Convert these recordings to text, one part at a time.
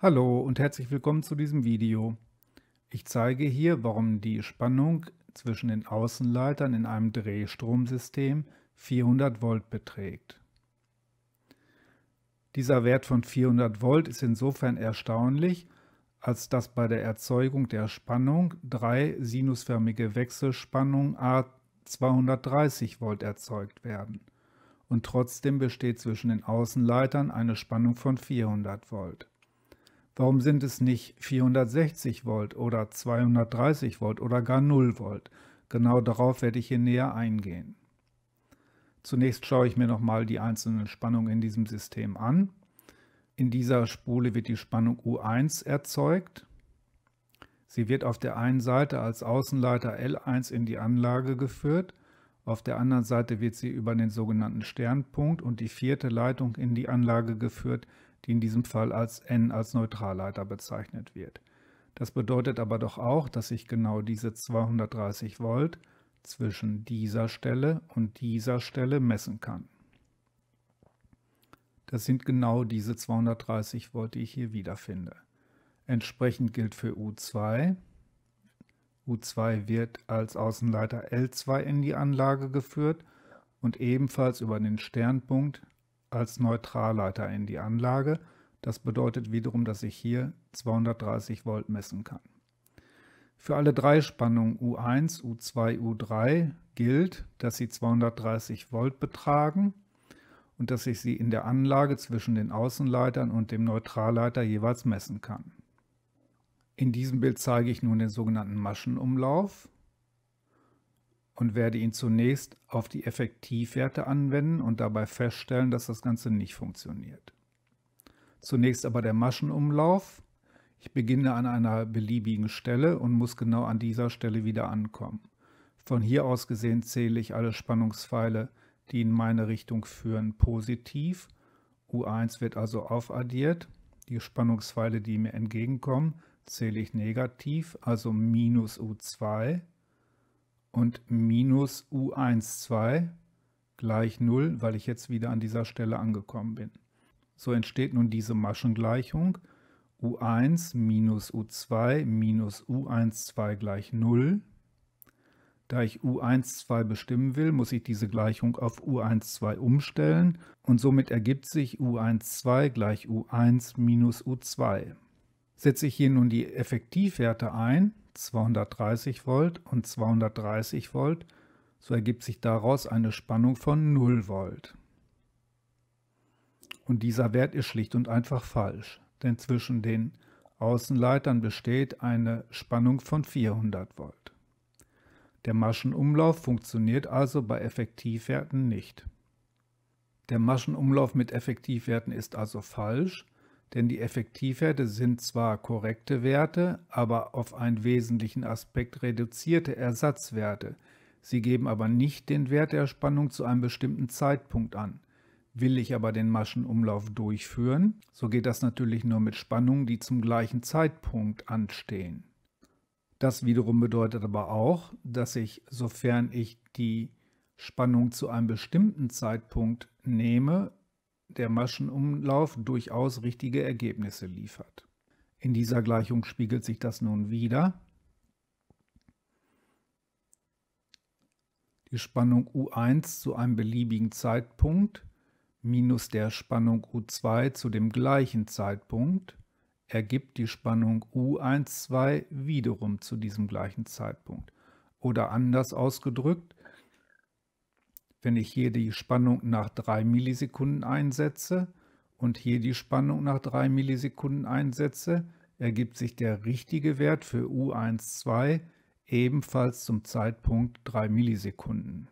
Hallo und herzlich willkommen zu diesem Video. Ich zeige hier, warum die Spannung zwischen den Außenleitern in einem Drehstromsystem 400 Volt beträgt. Dieser Wert von 400 Volt ist insofern erstaunlich, als dass bei der Erzeugung der Spannung drei sinusförmige Wechselspannungen A 230 Volt erzeugt werden. Und trotzdem besteht zwischen den Außenleitern eine Spannung von 400 Volt. Warum sind es nicht 460 Volt oder 230 Volt oder gar 0 Volt? Genau darauf werde ich hier näher eingehen. Zunächst schaue ich mir nochmal die einzelnen Spannungen in diesem System an. In dieser Spule wird die Spannung U1 erzeugt. Sie wird auf der einen Seite als Außenleiter L1 in die Anlage geführt, auf der anderen Seite wird sie über den sogenannten Sternpunkt und die vierte Leitung in die Anlage geführt, die in diesem Fall als n als Neutralleiter bezeichnet wird. Das bedeutet aber doch auch, dass ich genau diese 230 Volt zwischen dieser Stelle und dieser Stelle messen kann. Das sind genau diese 230 Volt, die ich hier wiederfinde. Entsprechend gilt für U2. U2 wird als Außenleiter L2 in die Anlage geführt und ebenfalls über den Sternpunkt als Neutralleiter in die Anlage. Das bedeutet wiederum, dass ich hier 230 Volt messen kann. Für alle drei Spannungen U1, U2, U3 gilt, dass sie 230 Volt betragen und dass ich sie in der Anlage zwischen den Außenleitern und dem Neutralleiter jeweils messen kann. In diesem Bild zeige ich nun den sogenannten Maschenumlauf und werde ihn zunächst auf die Effektivwerte anwenden und dabei feststellen, dass das Ganze nicht funktioniert. Zunächst aber der Maschenumlauf. Ich beginne an einer beliebigen Stelle und muss genau an dieser Stelle wieder ankommen. Von hier aus gesehen zähle ich alle Spannungspfeile, die in meine Richtung führen, positiv. U1 wird also aufaddiert. Die Spannungspfeile, die mir entgegenkommen, zähle ich negativ, also minus U2 und minus U12 gleich 0, weil ich jetzt wieder an dieser Stelle angekommen bin. So entsteht nun diese Maschengleichung U1 minus U2 minus U12 gleich 0. Da ich U12 bestimmen will, muss ich diese Gleichung auf U12 umstellen und somit ergibt sich U12 gleich U1 minus U2. Setze ich hier nun die Effektivwerte ein, 230 Volt und 230 Volt, so ergibt sich daraus eine Spannung von 0 Volt. Und dieser Wert ist schlicht und einfach falsch, denn zwischen den Außenleitern besteht eine Spannung von 400 Volt. Der Maschenumlauf funktioniert also bei Effektivwerten nicht. Der Maschenumlauf mit Effektivwerten ist also falsch denn die Effektivwerte sind zwar korrekte Werte, aber auf einen wesentlichen Aspekt reduzierte Ersatzwerte. Sie geben aber nicht den Wert der Spannung zu einem bestimmten Zeitpunkt an. Will ich aber den Maschenumlauf durchführen, so geht das natürlich nur mit Spannungen, die zum gleichen Zeitpunkt anstehen. Das wiederum bedeutet aber auch, dass ich, sofern ich die Spannung zu einem bestimmten Zeitpunkt nehme, der Maschenumlauf durchaus richtige Ergebnisse liefert. In dieser Gleichung spiegelt sich das nun wieder. Die Spannung U1 zu einem beliebigen Zeitpunkt minus der Spannung U2 zu dem gleichen Zeitpunkt ergibt die Spannung U12 wiederum zu diesem gleichen Zeitpunkt. Oder anders ausgedrückt, wenn ich hier die Spannung nach 3 Millisekunden einsetze und hier die Spannung nach 3 Millisekunden einsetze, ergibt sich der richtige Wert für U12 ebenfalls zum Zeitpunkt 3 Millisekunden.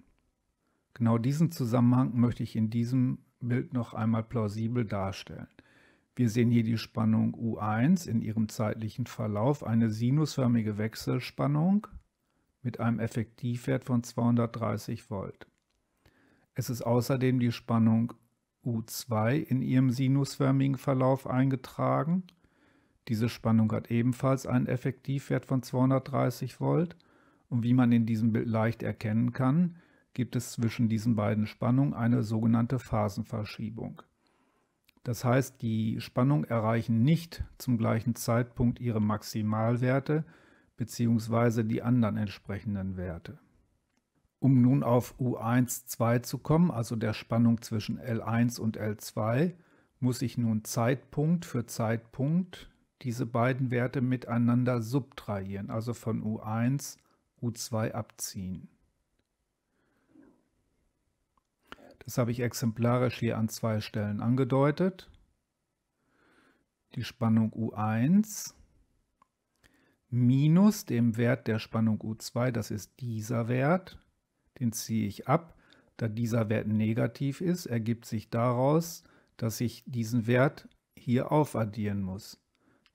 Genau diesen Zusammenhang möchte ich in diesem Bild noch einmal plausibel darstellen. Wir sehen hier die Spannung U1 in ihrem zeitlichen Verlauf, eine sinusförmige Wechselspannung mit einem Effektivwert von 230 Volt. Es ist außerdem die Spannung U2 in ihrem sinusförmigen Verlauf eingetragen. Diese Spannung hat ebenfalls einen Effektivwert von 230 Volt und wie man in diesem Bild leicht erkennen kann, gibt es zwischen diesen beiden Spannungen eine sogenannte Phasenverschiebung. Das heißt, die Spannungen erreichen nicht zum gleichen Zeitpunkt ihre Maximalwerte bzw. die anderen entsprechenden Werte. Um nun auf U1,2 zu kommen, also der Spannung zwischen L1 und L2, muss ich nun Zeitpunkt für Zeitpunkt diese beiden Werte miteinander subtrahieren, also von U1 U2 abziehen. Das habe ich exemplarisch hier an zwei Stellen angedeutet. Die Spannung U1 minus dem Wert der Spannung U2, das ist dieser Wert, den ziehe ich ab. Da dieser Wert negativ ist, ergibt sich daraus, dass ich diesen Wert hier aufaddieren muss.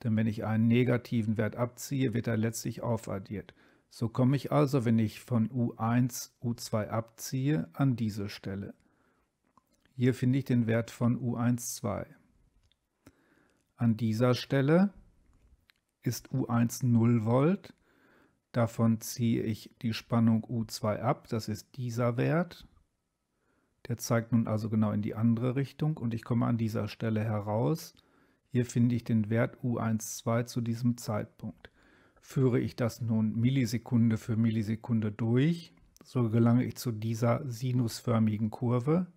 Denn wenn ich einen negativen Wert abziehe, wird er letztlich aufaddiert. So komme ich also, wenn ich von U1 U2 abziehe, an diese Stelle. Hier finde ich den Wert von U12. An dieser Stelle ist U1 0 Volt Davon ziehe ich die Spannung U2 ab, das ist dieser Wert. Der zeigt nun also genau in die andere Richtung und ich komme an dieser Stelle heraus. Hier finde ich den Wert U12 zu diesem Zeitpunkt. Führe ich das nun Millisekunde für Millisekunde durch, so gelange ich zu dieser sinusförmigen Kurve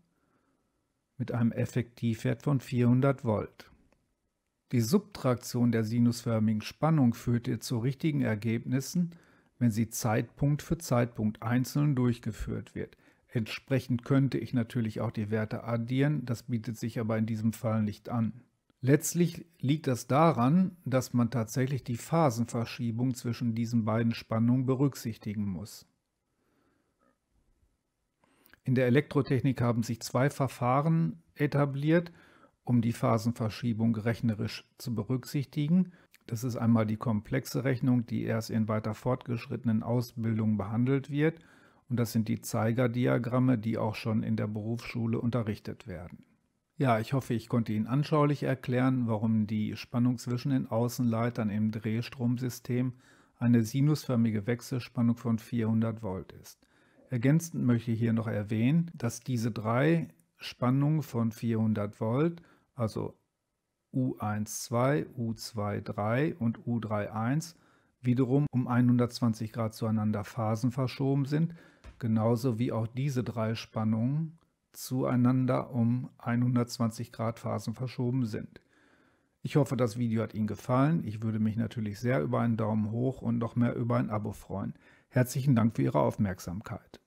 mit einem Effektivwert von 400 Volt. Die Subtraktion der sinusförmigen Spannung führt ihr zu richtigen Ergebnissen wenn sie Zeitpunkt für Zeitpunkt einzeln durchgeführt wird. Entsprechend könnte ich natürlich auch die Werte addieren, das bietet sich aber in diesem Fall nicht an. Letztlich liegt das daran, dass man tatsächlich die Phasenverschiebung zwischen diesen beiden Spannungen berücksichtigen muss. In der Elektrotechnik haben sich zwei Verfahren etabliert, um die Phasenverschiebung rechnerisch zu berücksichtigen – das ist einmal die komplexe Rechnung, die erst in weiter fortgeschrittenen Ausbildungen behandelt wird. Und das sind die Zeigerdiagramme, die auch schon in der Berufsschule unterrichtet werden. Ja, ich hoffe, ich konnte Ihnen anschaulich erklären, warum die Spannung zwischen den Außenleitern im Drehstromsystem eine sinusförmige Wechselspannung von 400 Volt ist. Ergänzend möchte ich hier noch erwähnen, dass diese drei Spannungen von 400 Volt, also U12, U23 und U31 wiederum um 120 Grad zueinander Phasen verschoben sind, genauso wie auch diese drei Spannungen zueinander um 120 Grad Phasen verschoben sind. Ich hoffe, das Video hat Ihnen gefallen. Ich würde mich natürlich sehr über einen Daumen hoch und noch mehr über ein Abo freuen. Herzlichen Dank für Ihre Aufmerksamkeit.